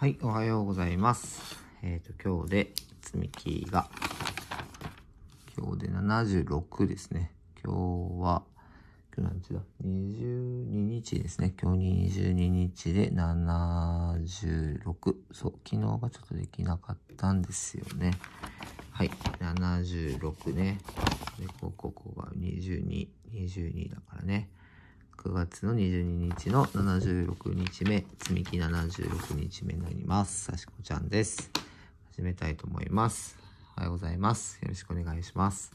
はい、おはようございます。えっ、ー、と、今日で積み木が、今日で76ですね。今日は、今日何日だ ?22 日ですね。今日22日で76。そう、昨日がちょっとできなかったんですよね。はい、76ね。で、ここ、ここが22、22だからね。9月の22日の76日目、積み木76日目になります。さしこちゃんです。始めたいと思います。おはようございます。よろしくお願いします。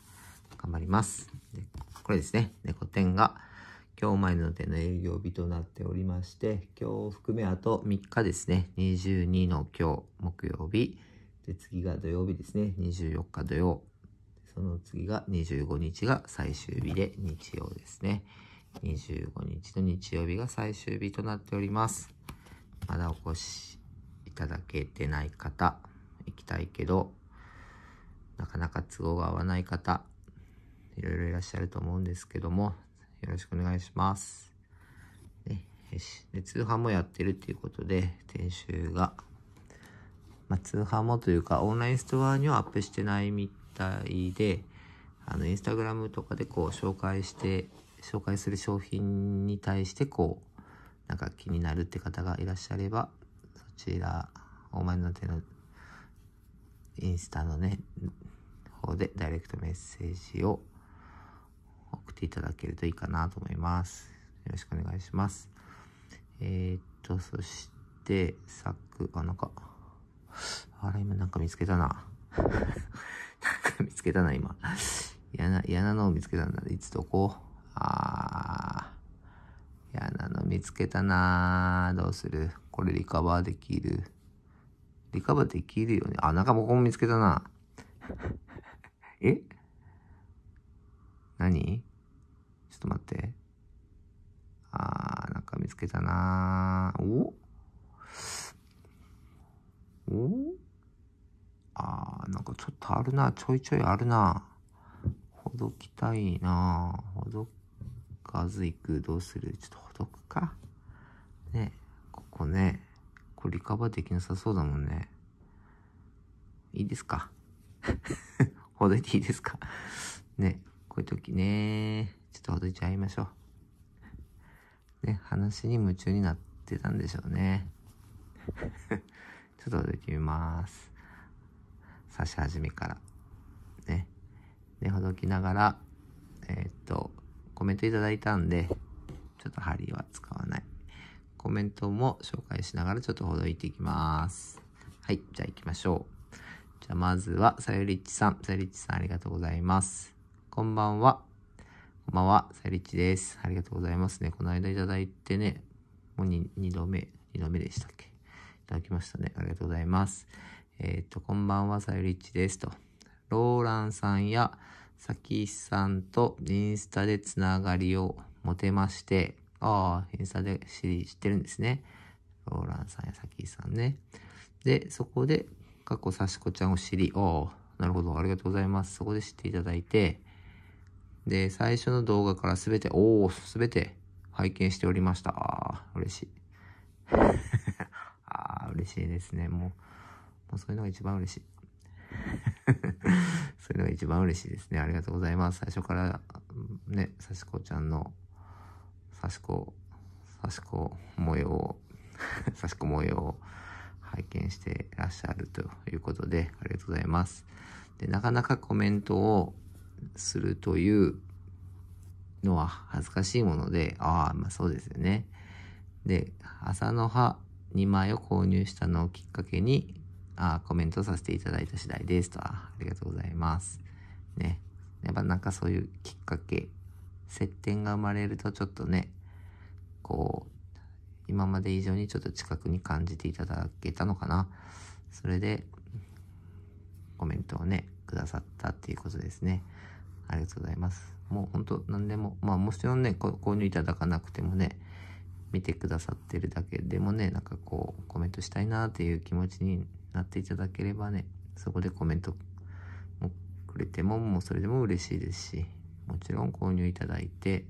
頑張ります。でこれですね、猫店が今日前の手の営業日となっておりまして、今日含めあと3日ですね、22の今日、木曜日、で次が土曜日ですね、24日土曜、その次が25日が最終日で日曜ですね。25日の日曜日が最終日となっております。まだお越しいただけてない方、行きたいけど、なかなか都合が合わない方、いろいろいらっしゃると思うんですけども、よろしくお願いします。ね、で通販もやってるっていうことで、店主が、まあ、通販もというか、オンラインストアにはアップしてないみたいで、あの、インスタグラムとかでこう紹介して紹介する商品に対してこう、なんか気になるって方がいらっしゃれば、そちら、お前の手のインスタのね、方でダイレクトメッセージを送っていただけるといいかなと思います。よろしくお願いします。えー、っと、そして、さく、あ、なんか、あれ、今なんか見つけたな。なんか見つけたな、今。嫌な、嫌なのを見つけたんだ。いつどこう。あー、嫌なの見つけたなどうするこれリカバーできるリカバーできるよね。あ、中ボコも見つけたな え何ちょっと待って。あー、なんか見つけたなおおあー、なんかちょっとあるな。ちょいちょいあるな。ほどきたいな。ほどカーズ行く、どうするちょっとほどくか。ね、ここね、これリカバーできなさそうだもんね。いいですか ほどいていいですかね、こういう時ね、ちょっとほどいちゃいましょう。ね、話に夢中になってたんでしょうね。ちょっとほどいてみます。刺し始めから。ね。ね、ほどきながら、えー、っと、コメントいただいたんで、ちょっと針は使わない。コメントも紹介しながらちょっとほどいていきます。はい、じゃあ行きましょう。じゃあまずは、さゆりっちさん。さゆりっちさんありがとうございます。こんばんは。こんばんは、さゆりっちです。ありがとうございますね。この間いただいてね、もう 2, 2度目、2度目でしたっけ。いただきましたね。ありがとうございます。えっ、と、こんばんは、さゆりっちです。と。ローランさんや、さきさんとインスタでつながりを持てまして、ああ、インスタで知り、知ってるんですね。ローランさんやさきさんね。で、そこで、過去さしこちゃんを知り、ああ、なるほど、ありがとうございます。そこで知っていただいて、で、最初の動画からすべて、おお、すべて拝見しておりました。ああ、嬉しい。ああ、嬉しいですね。もう、もうそういうのが一番嬉しい。それが一番嬉しいですね。ありがとうございます。最初から、ね、さしこちゃんの、さしこ、さしこ模様を、さしこ模様を拝見してらっしゃるということで、ありがとうございます。で、なかなかコメントをするというのは恥ずかしいもので、ああ、まあそうですよね。で、朝の葉2枚を購入したのをきっかけに、あコメントさせていただいた次第ですと。あありがとうございます。ね。やっぱなんかそういうきっかけ、接点が生まれるとちょっとね、こう、今まで以上にちょっと近くに感じていただけたのかな。それで、コメントをね、くださったっていうことですね。ありがとうございます。もう本当何でも、まあもちろんね、購入いただかなくてもね、見てくださってるだけでもね、なんかこう、コメントしたいなっていう気持ちになっていただければね、そこでコメントもくれても、もうそれでも嬉しいですし、もちろん購入いただいて、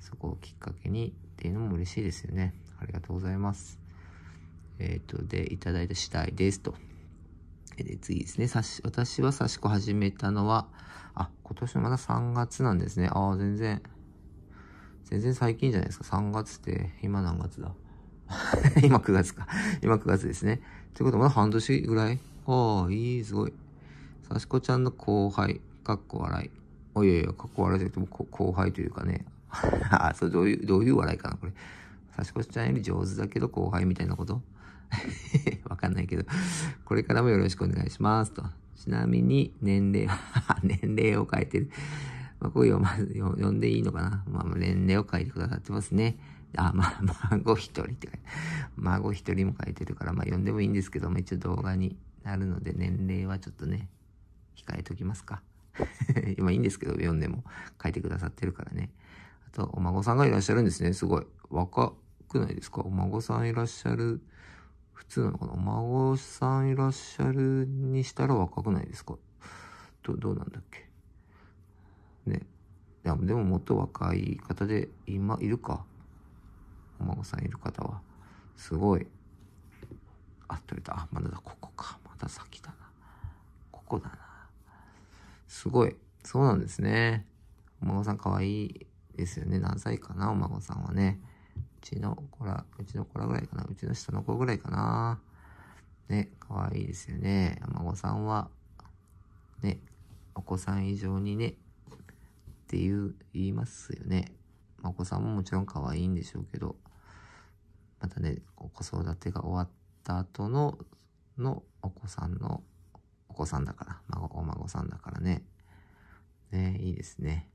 そこをきっかけにっていうのも嬉しいですよね。ありがとうございます。えっ、ー、と、で、いただいた次第ですと。で、次ですね。私は刺し子始めたのは、あ、今年のまだ3月なんですね。ああ、全然、全然最近じゃないですか。3月って、今何月だ 今9月か。今9月ですね。ってことは、半年ぐらいああ、いい、すごい。さしこちゃんの後輩、かっこ笑い。おいやいや、かっこ笑いじゃなくても、後輩というかね。あそう、どういう、どういう笑いかな、これ。さしこちゃんより上手だけど後輩みたいなこと わかんないけど、これからもよろしくお願いしますと。ちなみに、年齢は 年齢を変えてる。まあ、こう読まず、読んでいいのかな。まあ、年齢を書いてくださってますね。あ、まあ、孫一人って書いて、孫一人も書いてるから、まあ、読んでもいいんですけど、一応動画になるので、年齢はちょっとね、控えときますか。今いいんですけど、読んでも書いてくださってるからね。あと、お孫さんがいらっしゃるんですね。すごい。若くないですかお孫さんいらっしゃる。普通なのかなお孫さんいらっしゃるにしたら若くないですかど、どうなんだっけね。でももっと若い方で、今いるか。お孫さんいる方は、すごい、あ、っとれた。あ、まだだ、ここか。まだ先だな。ここだな。すごい。そうなんですね。お孫さん可愛いですよね。何歳かな、お孫さんはね。うちの子ら、うちの子らぐらいかな。うちの下の子ぐらいかな。ね、可愛いですよね。お孫さんは、ね、お子さん以上にね、っていう、言いますよね。お子さんももちろん可愛いんでしょうけど、またね、子育てが終わった後の、のお子さんの、お子さんだから、孫、お孫さんだからね。ね、いいですね。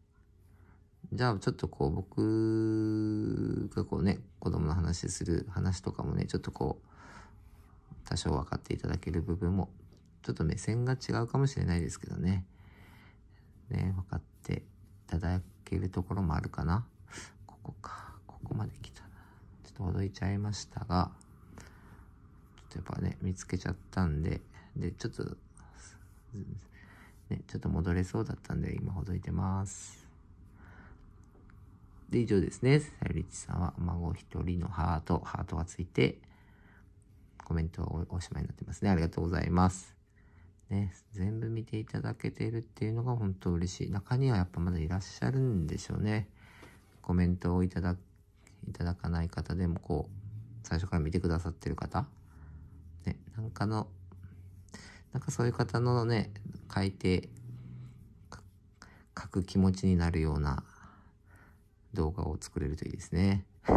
じゃあちょっとこう僕がこうね、子供の話する話とかもね、ちょっとこう、多少分かっていただける部分も、ちょっと目線が違うかもしれないですけどね。ね、分かっていただけるところもあるかな。ここか、ここまで来た。ちょっとどいちゃいましたが、ちょっとやっぱね、見つけちゃったんで、で、ちょっと、ね、ちょっと戻れそうだったんで、今ほどいてます。で、以上ですね。さゆりちさんは、孫一人のハート、ハートがついて、コメントをおしまいになってますね。ありがとうございます。ね、全部見ていただけているっていうのが本当嬉しい。中にはやっぱまだいらっしゃるんでしょうね。コメントをいただいただかない方でもこう、最初から見てくださってる方ね、なんかの、なんかそういう方のね、書いて、書く気持ちになるような動画を作れるといいですね。ちょ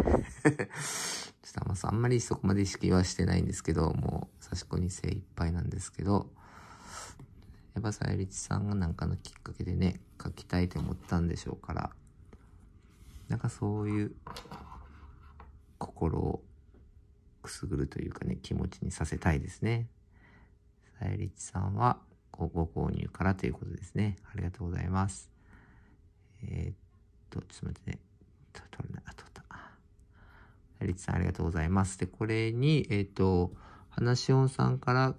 っとあんまりそこまで意識はしてないんですけど、もう、刺し子に精一杯なんですけど、やっぱさゆりちさんがなんかのきっかけでね、書きたいと思ったんでしょうから、なんかそういう心をくすぐるというかね、気持ちにさせたいですね。さゆりちさんはご購入からということですね。ありがとうございます。えー、っと、ちょっと待ってね。と取れない。あ、取った。さゆりちさんありがとうございます。で、これに、えー、っと、話音さんから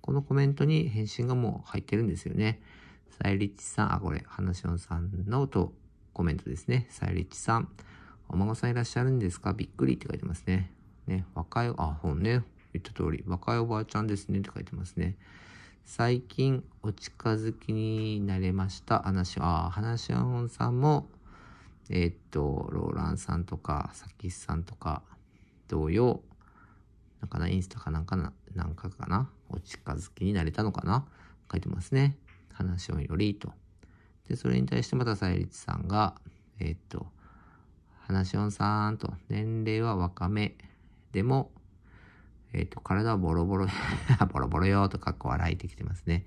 このコメントに返信がもう入ってるんですよね。さゆりちさん、あ、これ、話音さんのとコメントですね。さゆりちさん。お孫さんいらっしゃるんですかびっくりって書いてますね。ね、若い、あ、本ね、言った通り、若いおばあちゃんですねって書いてますね。最近お近づきになれました。話は、話は本さんも、えー、っと、ローランさんとか、サキスさんとか、同様、なんかな、インスタかなんかな、なんかかな、お近づきになれたのかな、書いてますね。話をよりと。で、それに対してまたさゆりちさんが、えー、っと、話しおんさんと、年齢は若め。でも、えっ、ー、と、体はボロボロ、ボロボロよとかっこ笑いてきてますね。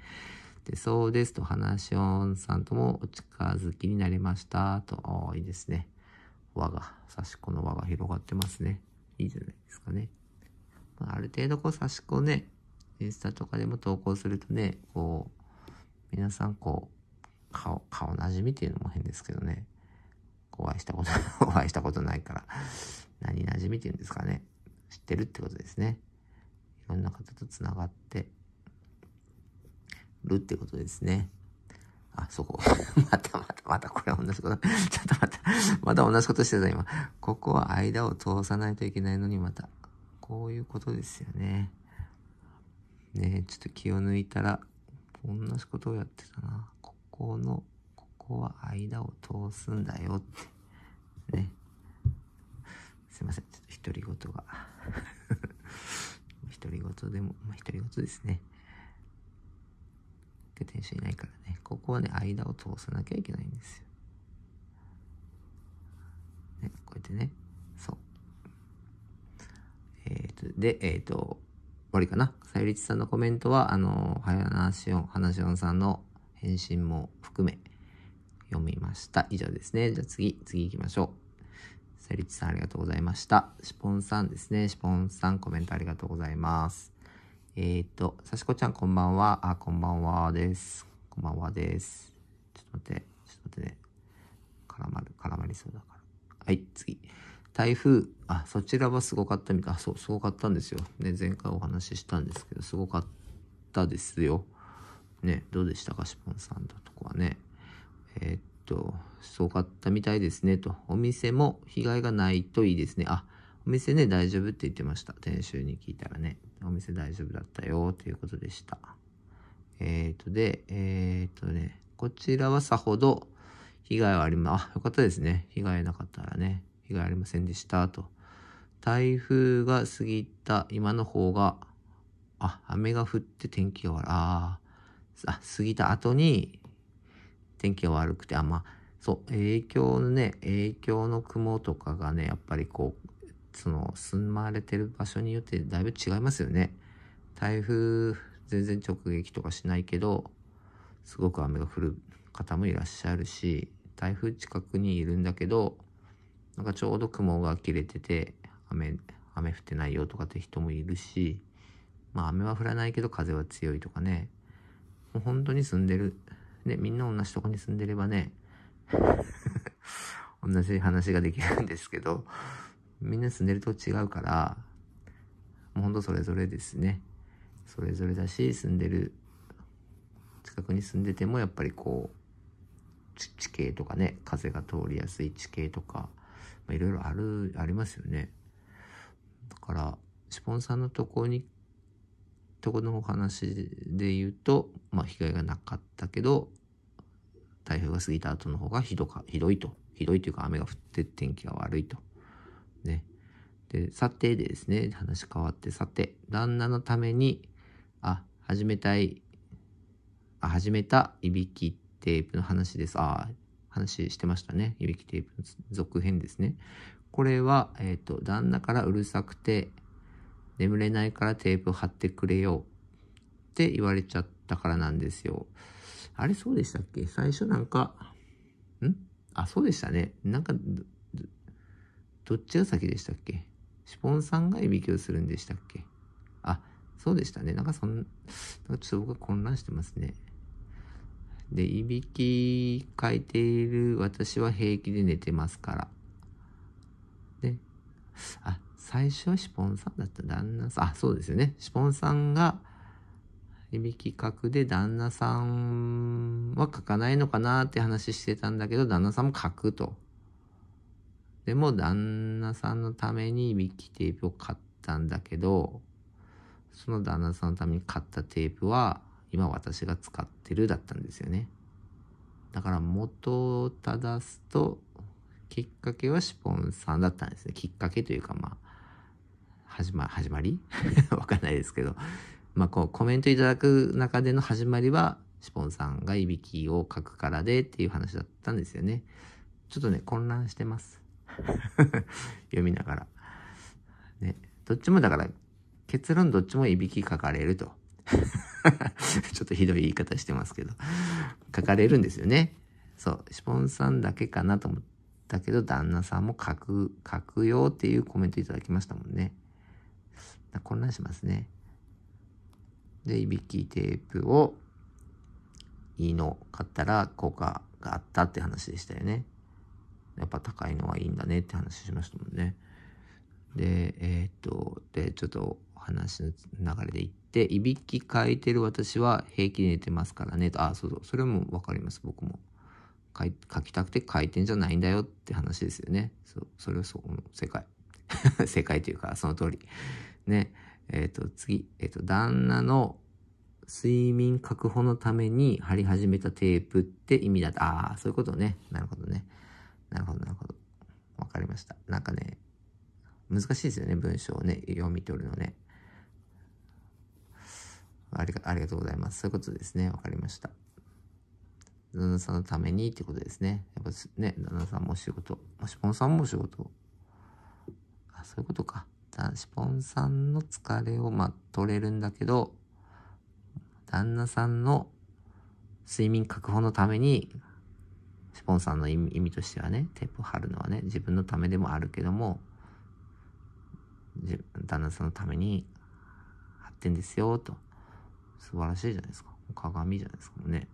で、そうですと、話しおんさんともお近づきになりましたと、いいですね。輪が、刺し子の輪が広がってますね。いいじゃないですかね。まあ、ある程度こう刺し子ね、インスタとかでも投稿するとね、こう、皆さんこう、顔、顔なじみっていうのも変ですけどね。お会いしたこと、お会いしたことないから、何馴染みって言うんですかね。知ってるってことですね。いろんな方と繋がってるってことですね。あ、そこ。またまたまたこれ同じこと。ちょっとまた、また同じことしてた今。ここは間を通さないといけないのにまた。こういうことですよね。ねちょっと気を抜いたら、同じことをやってたな。ここのここは間を通すんだよって。ね。すいません。ちょっと独り言が。独り言でも、まあ、独り言ですね。天使いないからね。ここはね、間を通さなきゃいけないんですよ。ね、こうやってね。そう。えっ、ー、と、で、えっ、ー、と、終わりかな。さゆりちさんのコメントは、あの、はやなしおん、はなしおんさんの返信も含め、読みました。以上ですね。じゃあ次、次行きましょう。セリッチさんありがとうございました。シポンさんですね。シポンさんコメントありがとうございます。えっ、ー、と、さしこちゃんこんばんは。あ、こんばんはです。こんばんはです。ちょっと待って、ちょっと待ってね。絡まる、絡まりそうだから。はい、次。台風、あ、そちらはすごかったみたい。あ、そう、すごかったんですよ。ね、前回お話ししたんですけど、すごかったですよ。ね、どうでしたか、シポンさんのとこはね。えー、っと、すごかったみたいですね、と。お店も被害がないといいですね。あ、お店ね、大丈夫って言ってました。店主に聞いたらね。お店大丈夫だったよ、ということでした。えー、っと、で、えー、っとね、こちらはさほど被害はありま、あ、よかったですね。被害なかったらね、被害ありませんでした、と。台風が過ぎた今の方が、あ、雨が降って天気が悪い。ああ、過ぎた後に天気が悪くて、あ、まあ、そう、影響のね、影響の雲とかがね、やっぱりこう、その、住まれてる場所によってだいぶ違いますよね。台風、全然直撃とかしないけど、すごく雨が降る方もいらっしゃるし、台風近くにいるんだけど、なんかちょうど雲が切れてて、雨、雨降ってないよとかって人もいるし、まあ雨は降らないけど風は強いとかね、もう本当に住んでるね、みんな同じとこに住んでればね、同じ話ができるんですけど、みんな住んでると違うから、もうほんとそれぞれですね。それぞれだし、住んでる、近くに住んでてもやっぱりこう、地形とかね、風が通りやすい地形とか、まいろいろある、ありますよね。だから、スポンサーのとこにとこのお話で言うと、まあ、被害がなかったけど、台風が過ぎた後の方がひどか、ひどいと。ひどいというか雨が降って天気が悪いと。ね。で、さてでですね、話変わって、さて、旦那のために、あ、始めたい、あ、始めたいびきテープの話です。あ、話してましたね。いびきテープの続編ですね。これは、えっ、ー、と、旦那からうるさくて、眠れないからテープ貼ってくれよって言われちゃったからなんですよ。あれそうでしたっけ最初なんか、んあ、そうでしたね。なんかど、どっちが先でしたっけシポンさんがいびきをするんでしたっけあ、そうでしたね。なんかそん、なんかちょっと僕は混乱してますね。で、いびきかいている私は平気で寝てますから。で、あ、最初はシポンさんだった旦那さん、あ、そうですよね。シポンさんが、いびき書くで旦那さんは書かないのかなって話してたんだけど、旦那さんも書くと。でも旦那さんのためにいびきテープを買ったんだけど、その旦那さんのために買ったテープは、今私が使ってるだったんですよね。だから元を正すと、きっかけはシポンさんだったんですね。きっかけというかまあ、始ま、始まり わかんないですけど、まあ、こう、コメントいただく中での始まりは、シポンさんがいびきをかくからでっていう話だったんですよね。ちょっとね、混乱してます。読みながら。ね。どっちもだから、結論どっちもいびきかかれると。ちょっとひどい言い方してますけど。書かれるんですよね。そう。シポンさんだけかなと思ったけど、旦那さんも書く、書くよっていうコメントいただきましたもんね。混乱しますね。で、いびきテープを、いいの買ったら効果があったって話でしたよね。やっぱ高いのはいいんだねって話しましたもんね。で、えー、っと、で、ちょっと話の流れでいって、いびきかいてる私は平気で寝てますからねと、あ、そうそう、それもわかります、僕も。書きたくて書いてんじゃないんだよって話ですよね。そう、それはそう、世界。世界 というか、その通り。ね、えっ、ー、と、次、えっ、ー、と、旦那の睡眠確保のために貼り始めたテープって意味だった。ああ、そういうことね。なるほどね。なるほど、なるほど。わかりました。なんかね、難しいですよね、文章をね、読み取るのね。ありがありがとうございます。そういうことですね。わかりました。旦那さんのためにってことですね。やっぱね、旦那さんも仕事。もし、ポンさんも仕事。あ、そういうことか。旦、シポンさんの疲れを、まあ、取れるんだけど、旦那さんの睡眠確保のために、シポンさんの意味としてはね、テープを貼るのはね、自分のためでもあるけども、旦那さんのために貼ってんですよ、と。素晴らしいじゃないですか。鏡じゃないですかね。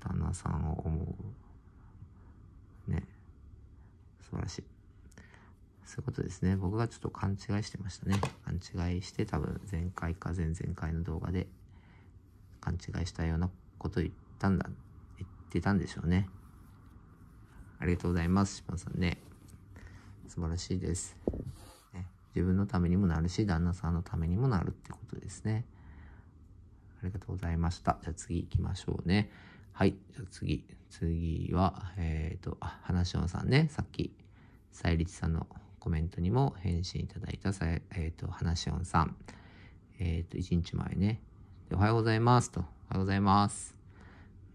旦那さんを思う。ね。素晴らしい。そういうことですね。僕がちょっと勘違いしてましたね。勘違いして多分前回か前々回の動画で勘違いしたようなこと言ったんだ、言ってたんでしょうね。ありがとうございます。島さんね。素晴らしいです。ね、自分のためにもなるし、旦那さんのためにもなるってことですね。ありがとうございました。じゃあ次行きましょうね。はい。じゃあ次。次は、えっ、ー、と、あ、花しさんね。さっき、さゆりちさんのコメントにも返信いただいたさ、えっ、ー、と、話音さん。えっ、ー、と、1日前ね。おはようございますと。おはようございます。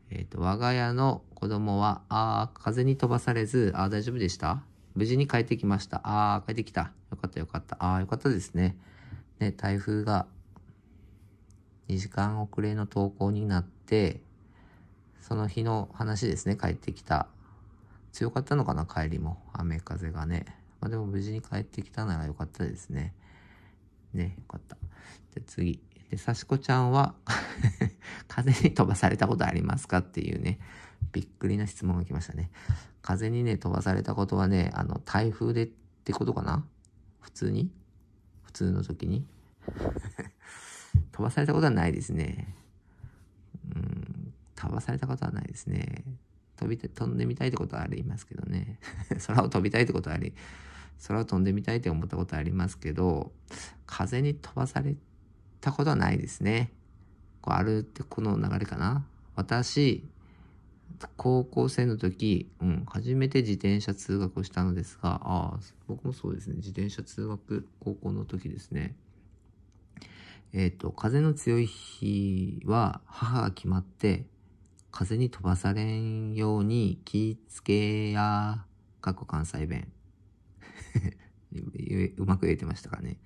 えっ、ー、と、我が家の子供は、ああ、風に飛ばされず、ああ、大丈夫でした無事に帰ってきました。ああ、帰ってきた。よかったよかった。ああ、よかったですね。ね、台風が2時間遅れの投稿になって、その日の話ですね、帰ってきた。強かったのかな、帰りも。雨風がね。まあでも無事に帰ってきたならよかったですね。ね、よかった。で、次。で、さしこちゃんは 風に飛ばされたことありますかっていうね、びっくりな質問が来ましたね。風にね、飛ばされたことはね、あの、台風でってことかな普通に普通の時に 飛ばされたことはないですね。うん、飛ばされたことはないですね。飛びて、飛んでみたいってことはありますけどね。空を飛びたいってことはあり、空を飛んでみたいって思ったことはありますけど、風に飛ばされたことはないですね。こう、あるってこの流れかな。私、高校生の時、うん、初めて自転車通学をしたのですが、ああ、僕もそうですね。自転車通学、高校の時ですね。えっ、ー、と、風の強い日は母が決まって、風に飛ばされんように気ぃつけや、過去関西弁。うまく言えてましたかね。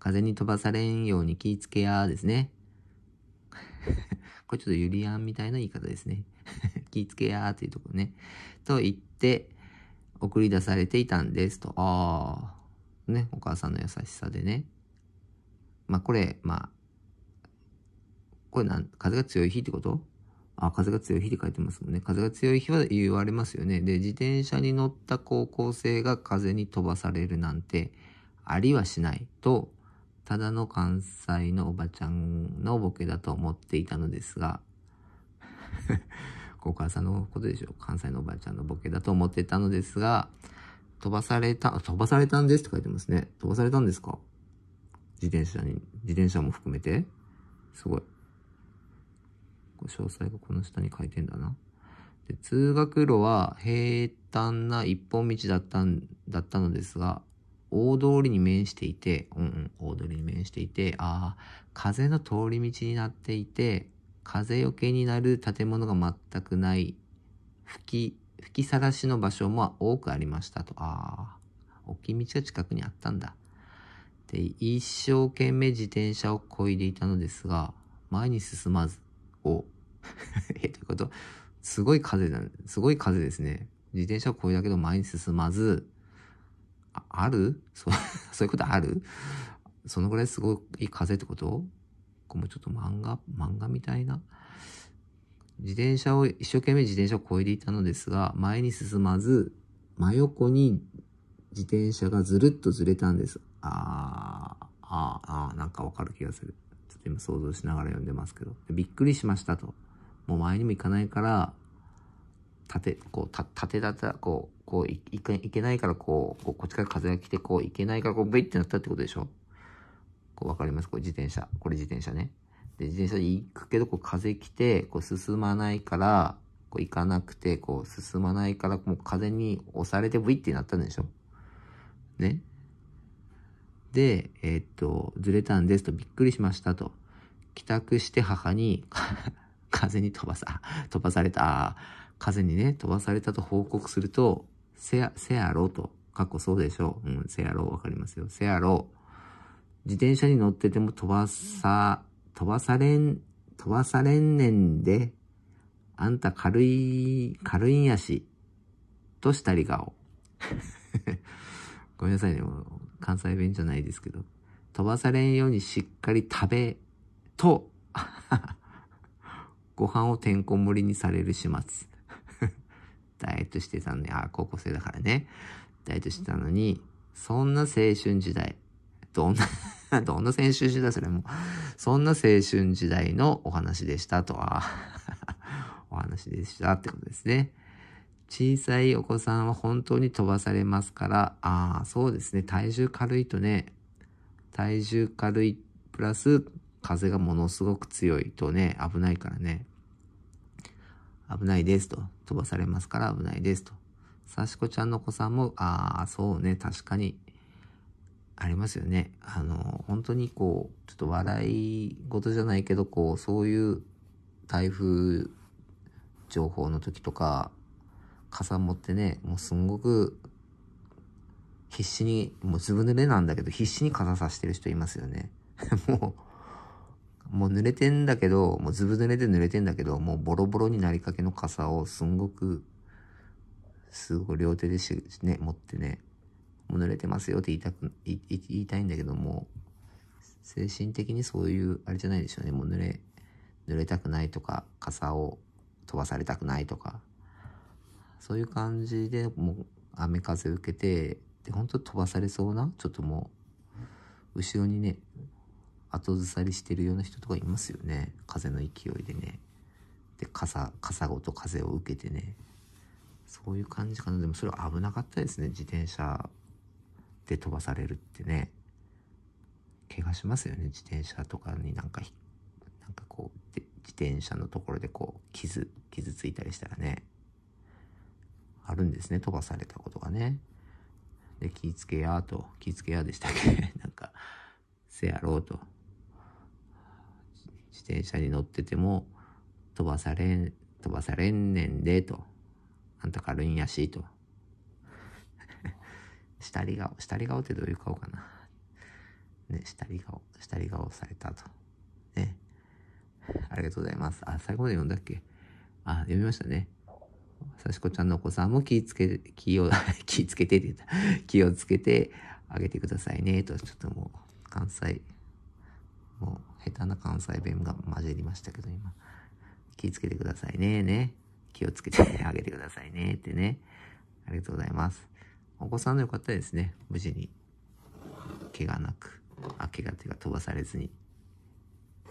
風に飛ばされんように気ぃつけやですね。これちょっとゆりやんみたいな言い方ですね。気ぃつけやーっていうところね。と言って、送り出されていたんですと。ああ。ね、お母さんの優しさでね。まあこれ、まあ、これなん、風が強い日ってことあ、風が強い日で書いてますもんね。風が強い日は言われますよね。で、自転車に乗った高校生が風に飛ばされるなんて、ありはしないと、ただの関西のおばちゃんのボケだと思っていたのですが、お 母さんのことでしょう。関西のおばちゃんのボケだと思ってたのですが、飛ばされた、飛ばされたんですって書いてますね。飛ばされたんですか自転車に、自転車も含めてすごい。詳細がこの下に書いてんだな。で通学路は平坦な一本道だったんだったのですが、大通りに面していて、うんうん、大通りに面していて、ああ、風の通り道になっていて、風よけになる建物が全くない、吹き、吹きさらしの場所も多くありましたと。ああ、大きい道が近くにあったんだ。で、一生懸命自転車をこいでいたのですが、前に進まず、お え、ということすごい風だ、すごい風ですね。自転車をこいだけど前に進まず、ああるそう、そういうことあるそのぐらいすごい風ってことこれもちょっと漫画、漫画みたいな。自転車を、一生懸命自転車をこいでいたのですが、前に進まず、真横に自転車がずるっとずれたんです。あー、あー、あー、なんかわかる気がする。今想像しながら読んでますけど、びっくりしましたと。もう前にも行かないから、縦、こう、た、縦だったら、こう、こうい、け、いけないからこう、こう、こっちから風が来て、こう、いけないから、こう、ブイってなったってことでしょこう、わかりますこれ自転車。これ自転車ね。で、自転車で行くけど、こう、風来て、こう、進まないから、こう、行かなくて、こう、進まないから、もう風に押されてブイってなったんでしょねで、えー、っと、ずれたんですとびっくりしましたと。帰宅して母に 風に飛ばさ、飛ばされた、風にね、飛ばされたと報告すると、せや、せやろと、かっこそうでしょう。うん、せやろわかりますよ。せやろ自転車に乗ってても飛ばさ、飛ばされん、飛ばされんねんで、あんた軽い、軽いんやし、としたり顔。ごめんなさいね。関西弁じゃないですけど、飛ばされんようにしっかり食べ、と、ご飯をてんこ盛りにされる始末。ダイエットしてたのに、あ、高校生だからね。ダイエットしてたのに、そんな青春時代、どんな どんな青春時代それも。そんな青春時代のお話でしたとは、お話でしたってことですね。小さいお子さんは本当に飛ばされますから、ああ、そうですね。体重軽いとね、体重軽いプラス風がものすごく強いとね、危ないからね。危ないですと。飛ばされますから危ないですと。さしこちゃんのお子さんも、ああ、そうね、確かに、ありますよね。あの、本当にこう、ちょっと笑い事じゃないけど、こう、そういう台風情報の時とか、傘持ってね、もうすんごく、必死に、もうずぶ濡れなんだけど、必死に傘さしてる人いますよね。もう、もう濡れてんだけど、もうずぶ濡れで濡れてんだけど、もうボロボロになりかけの傘をすんごく、すごく両手でし、ね、持ってね、もう濡れてますよって言いたく、言いたいんだけども、精神的にそういう、あれじゃないでしょうね。もう濡れ、濡れたくないとか、傘を飛ばされたくないとか、そういう感じでもう雨風受けてで本当飛ばされそうなちょっともう後ろにね後ずさりしてるような人とかいますよね風の勢いでねで傘傘ごと風を受けてねそういう感じかなでもそれは危なかったですね自転車で飛ばされるってね怪我しますよね自転車とかになんかなんかこうで自転車のところでこう傷傷ついたりしたらねあるんですね。飛ばされたことがね。で、気ぃつけやと、気ぃつけやでしたっけ なんか、せやろうと。自転車に乗ってても、飛ばされん、飛ばされんねんで、と。あんた軽いんやし、と。下り顔、下り顔ってどういう顔かな。ね、下り顔、下り顔されたと。ね。ありがとうございます。あ、最後まで読んだっけあ、読みましたね。幸子ちゃんのお子さんも気をつけ、て、気を、気つけてって言った。気をつけてあげてくださいね、と、ちょっともう、関西、もう、下手な関西弁が混じりましたけど、今。気をつけてくださいね、ね。気をつけてあげてくださいね、ってね。ありがとうございます。お子さんの良かったですね。無事に。怪我なく。あ、怪我っていうか飛ばされずに。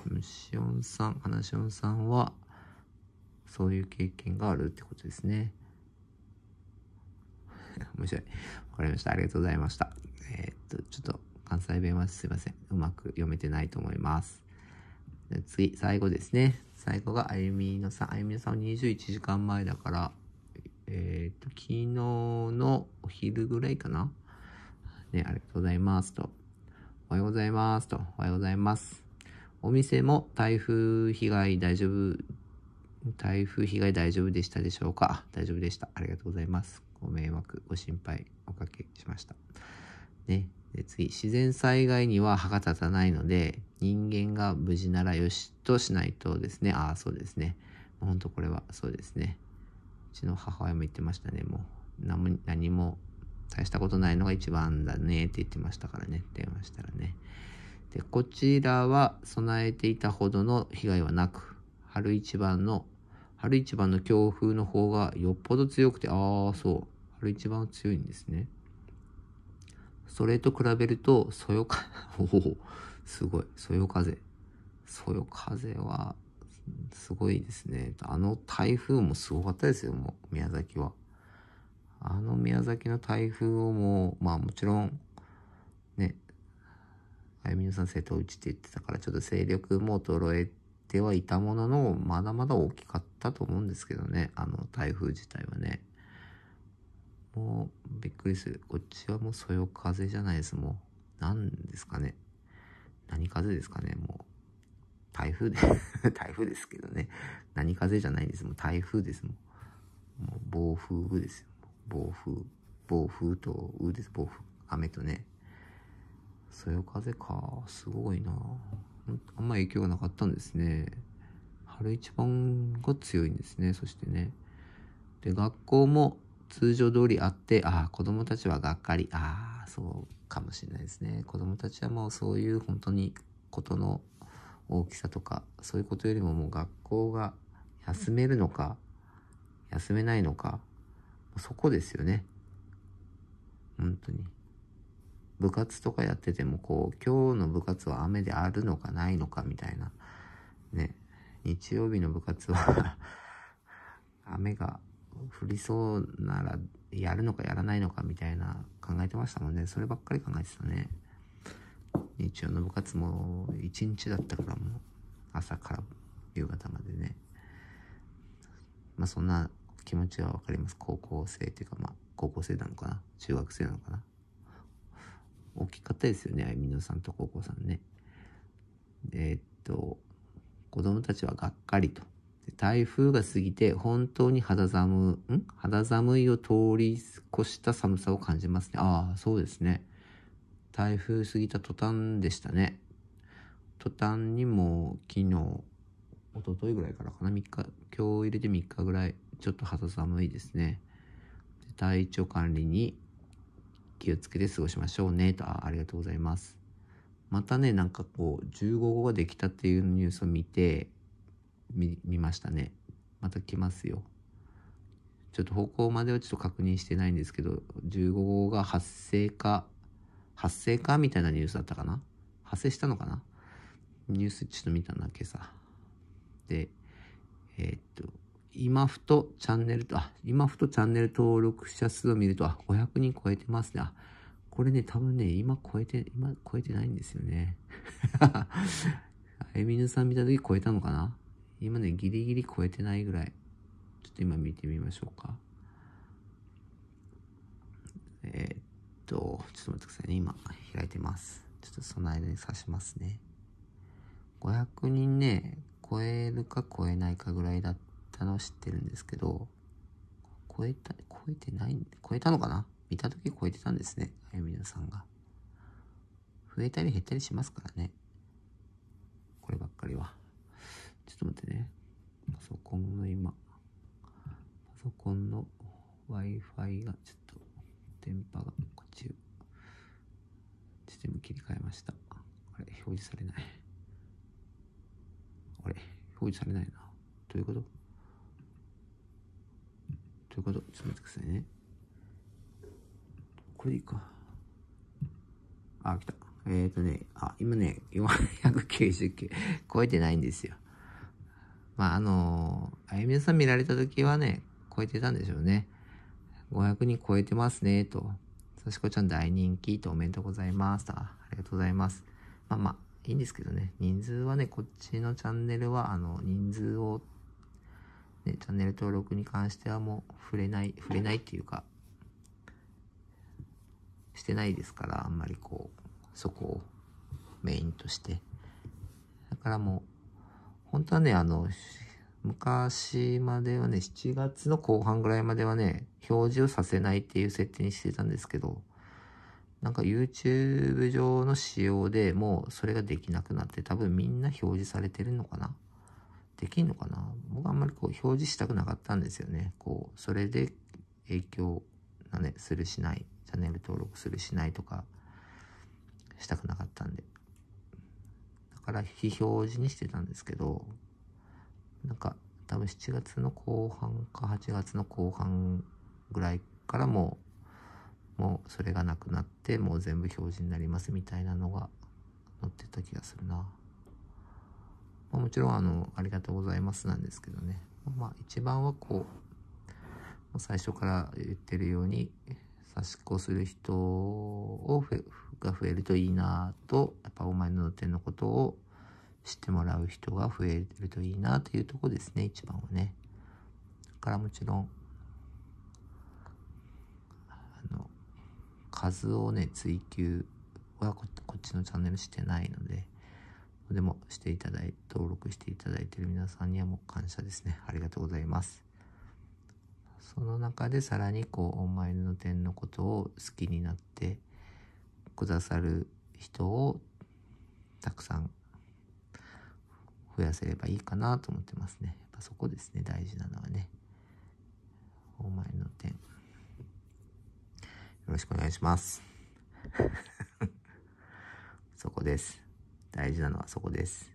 ムシオンさん、花シオンさんは、そういう経験があるってことですね。面白い。わかりました。ありがとうございました。えー、っと、ちょっと関西弁はすいません。うまく読めてないと思います。次、最後ですね。最後があゆみのさん。あゆみのさんは21時間前だから、えっ、と、昨日のお昼ぐらいかな。ね、ありがとうございますと。おはようございますと。おはようございます。お店も台風被害大丈夫台風被害大丈夫でしたでしょうか大丈夫でした。ありがとうございます。ご迷惑、ご心配おかけしました。ね。で次、自然災害には歯が立たないので、人間が無事ならよしとしないとですね。ああ、そうですね。ほんとこれはそうですね。うちの母親も言ってましたね。もう何も何も大したことないのが一番だねって言ってましたからね。電話したらね。で、こちらは備えていたほどの被害はなく、春一番の春一番の強風の方がよっぽど強くて、ああ、そう。春一番は強いんですね。それと比べると、そよか、おお、すごい。そよ風。そよ風は、すごいですね。あの台風もすごかったですよ、もう、宮崎は。あの宮崎の台風をもう、まあもちろん、ね、あゆみのさん瀬戸内って言ってたから、ちょっと勢力も衰えて、てはいたものの、まだまだ大きかったと思うんですけどね、あの台風自体はね。もうびっくりする。こっちはもうそよ風じゃないです、もう。何ですかね。何風ですかね、もう。台風で 台風ですけどね。何風じゃないんです、もう台風です、もう。もう暴風ですよ。暴風。暴風と、雨です、暴風。雨とね。そよ風か。すごいなあんま影響がなかったんですね。春一番が強いんですね、そしてね。で、学校も通常通りあって、ああ、子供たちはがっかり、ああ、そうかもしれないですね。子供たちはもうそういう本当にことの大きさとか、そういうことよりももう学校が休めるのか、休めないのか、そこですよね。本当に。部活とかやっててもこう、今日の部活は雨であるのかないのかみたいな。ね。日曜日の部活は 雨が降りそうならやるのかやらないのかみたいな考えてましたもんね。そればっかり考えてたね。日曜の部活も一日だったからもう朝から夕方までね。まあそんな気持ちはわかります。高校生っていうかまあ高校生なのかな中学生なのかな大きかったですよね、あゆみのさんと高校さんね。えー、っと、子供たちはがっかりと。台風が過ぎて本当に肌寒、ん肌寒いを通り越した寒さを感じますね。ああ、そうですね。台風過ぎた途端でしたね。途端にも昨日、おとといぐらいからかな、3日、今日入れて3日ぐらい、ちょっと肌寒いですね。体調管理に気をつけて過ごしましょうねとあありがとうございますまたねなんかこう15号ができたっていうニュースを見て見ましたねまた来ますよちょっと方向まではちょっと確認してないんですけど15号が発生か発生かみたいなニュースだったかな発生したのかなニュースちょっと見たな今朝でえー、っと今ふとチャンネルと、今ふとチャンネル登録者数を見ると、あ、500人超えてますね。あ、これね、多分ね、今超えて、今超えてないんですよね。あゆみぬさん見た時超えたのかな今ね、ギリギリ超えてないぐらい。ちょっと今見てみましょうか。えー、っと、ちょっと待ってくださいね。今、開いてます。ちょっとその間に刺しますね。500人ね、超えるか超えないかぐらいだったたのは知ってるんですけど、超えた、超えてない、超えたのかな見た時超えてたんですね、あゆみなさんが。増えたり減ったりしますからね。こればっかりは。ちょっと待ってね。パソコンの今、パソコンの Wi-Fi がちょっと電波がこっち、システム切り替えました。あれ、表示されない。あれ、表示されないな。どういうことということ、ちょっと待ってくださいね。これでいいか。あ、来た。えっ、ー、とね、あ、今ね、499超えてないんですよ。まあ、あのー、あゆみさん見られた時はね、超えてたんでしょうね。500人超えてますね、と。さしこちゃん大人気とおめでとうございます。ありがとうございます。まあまあ、いいんですけどね。人数はね、こっちのチャンネルは、あの、人数をね、チャンネル登録に関してはもう触れない、触れないっていうか、してないですから、あんまりこう、そこをメインとして。だからもう、本当はね、あの、昔まではね、7月の後半ぐらいまではね、表示をさせないっていう設定にしてたんですけど、なんか YouTube 上の仕様でもうそれができなくなって、多分みんな表示されてるのかなできんのかな僕あんまりこう表示したくなかったんですよね。こう、それで影響なね、するしない、チャンネル登録するしないとか、したくなかったんで。だから非表示にしてたんですけど、なんか多分7月の後半か8月の後半ぐらいからももうそれがなくなってもう全部表示になりますみたいなのが載ってた気がするな。まあ、もちろんあの、ありがとうございますなんですけどね。まあ、一番はこう、最初から言ってるように、差し子する人をが増えるといいなと、やっぱお前の手のことを知ってもらう人が増えるといいなというとこですね、一番はね。だからもちろん、あの、数をね、追求はこっちのチャンネルしてないので、でもしていただい、登録していただいている皆さんにはもう感謝ですね。ありがとうございます。その中でさらにこう、お参りの点のことを好きになってくださる人をたくさん増やせればいいかなと思ってますね。やっぱそこですね、大事なのはね。お前の点。よろしくお願いします。そこです。大事なのはそこです。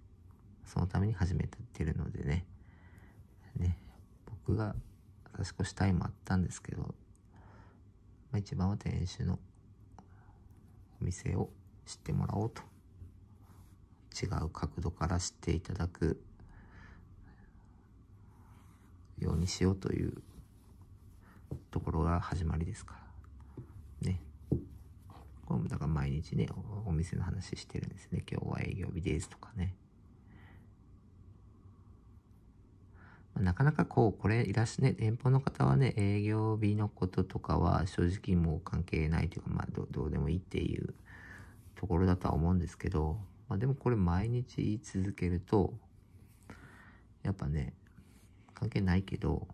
そのために始めてるのでね。ね。僕が私越しタイムあったんですけど、まあ、一番は店主のお店を知ってもらおうと。違う角度から知っていただくようにしようというところが始まりですから。ホムとか毎日ねお、店の話してるんですね。今日は営業日ですとかね。まなかなかこう、これいらっしゃね、店舗の方はね、営業日のこととかは正直もう関係ないというか、まあどどうでもいいっていうところだとは思うんですけど、まあでもこれ毎日言い続けると、やっぱね、関係ないけど、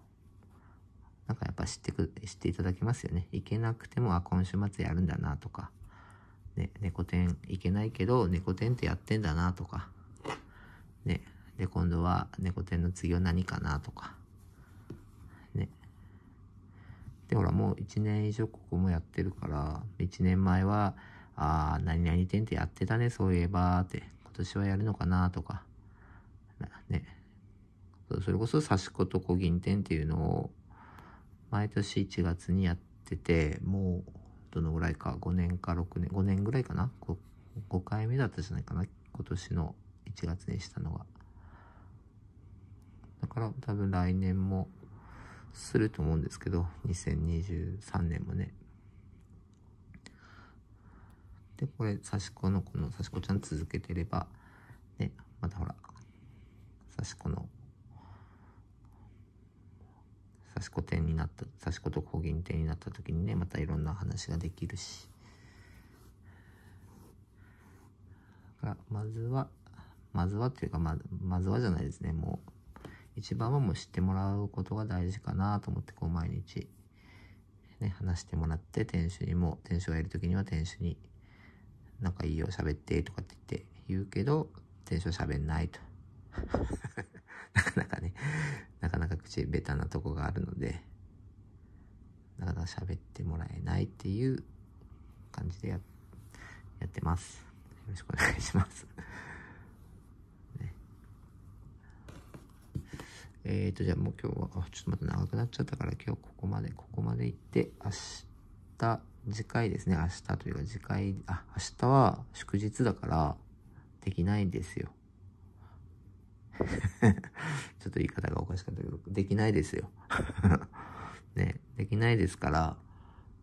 なんかやっぱ知ってく、知っていただけますよね。行けなくても、あ、今週末やるんだなとか、ね、猫店行けないけど、猫店ってやってんだなとか、ね、で、今度は猫店の次は何かなとか、ね。で、ほら、もう1年以上ここもやってるから、1年前は、ああ、何々店ってやってたね、そういえば、って、今年はやるのかなとか、ね。それこそ、刺し子と小銀店っていうのを、毎年1月にやってて、もう、どのぐらいか、5年か6年、5年ぐらいかな 5, ?5 回目だったじゃないかな今年の1月にしたのが。だから多分来年もすると思うんですけど、2023年もね。で、これ、刺し子のこの刺し子ちゃん続けてれば、ね、またほら、刺し子の刺し子店になった、刺し子と小銀店になった時にね、またいろんな話ができるし。が、まずは、まずはっていうか、ま、まずはじゃないですね、もう。一番はもう知ってもらうことが大事かなと思って、こう毎日、ね、話してもらって、店主にも、店主がいる時には店主に、なんかいいよ、喋って、とかって言って言うけど、店主は喋んないと。なかなかね、なかなか口ベタなとこがあるので、なかなか喋ってもらえないっていう感じでややってます。よろしくお願いします ね。えーと、じゃあもう今日は、あ、ちょっとまた長くなっちゃったから今日ここまで、ここまで行って、明日、次回ですね、明日というか次回、あ、明日は祝日だからできないんですよ。ちょっと言い方がおかしかったけど、できないですよ。ね、できないですから、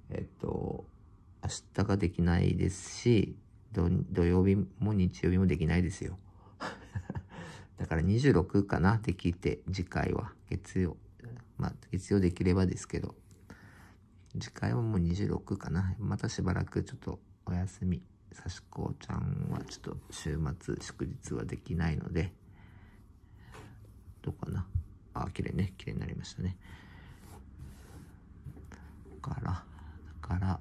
えっと、明日ができないですし、土曜日も日曜日もできないですよ。だから26かな、できて、次回は、月曜。まあ、月曜できればですけど、次回はもう26かな。またしばらくちょっとお休み。さしこちゃんはちょっと週末、祝日はできないので、どうかなあ綺麗ね綺麗になりましたねだからだから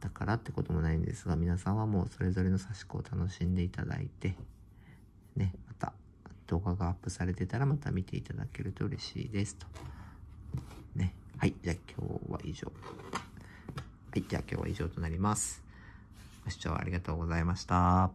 だからってこともないんですが皆さんはもうそれぞれの刺し子を楽しんでいただいてねまた動画がアップされてたらまた見ていただけると嬉しいですとねはいじゃあ今日は以上はいじゃあ今日は以上となりますご視聴ありがとうございました。